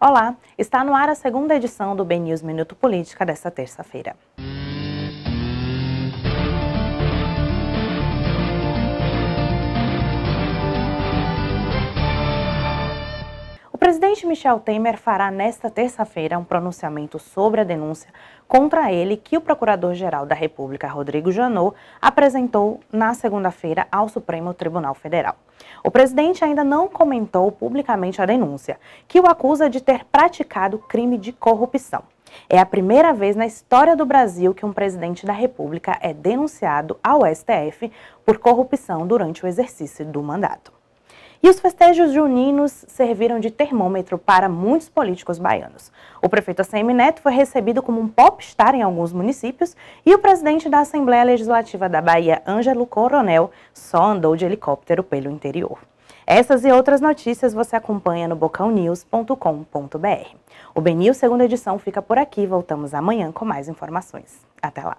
Olá, está no ar a segunda edição do Ben News Minuto Política desta terça-feira. O presidente Michel Temer fará nesta terça-feira um pronunciamento sobre a denúncia contra ele que o Procurador-Geral da República, Rodrigo Janot, apresentou na segunda-feira ao Supremo Tribunal Federal. O presidente ainda não comentou publicamente a denúncia, que o acusa de ter praticado crime de corrupção. É a primeira vez na história do Brasil que um presidente da República é denunciado ao STF por corrupção durante o exercício do mandato. E os festejos juninos serviram de termômetro para muitos políticos baianos. O prefeito ACM Neto foi recebido como um popstar em alguns municípios e o presidente da Assembleia Legislativa da Bahia, Ângelo Coronel, só andou de helicóptero pelo interior. Essas e outras notícias você acompanha no bocalnews.com.br. O Benil Segunda Edição fica por aqui. Voltamos amanhã com mais informações. Até lá!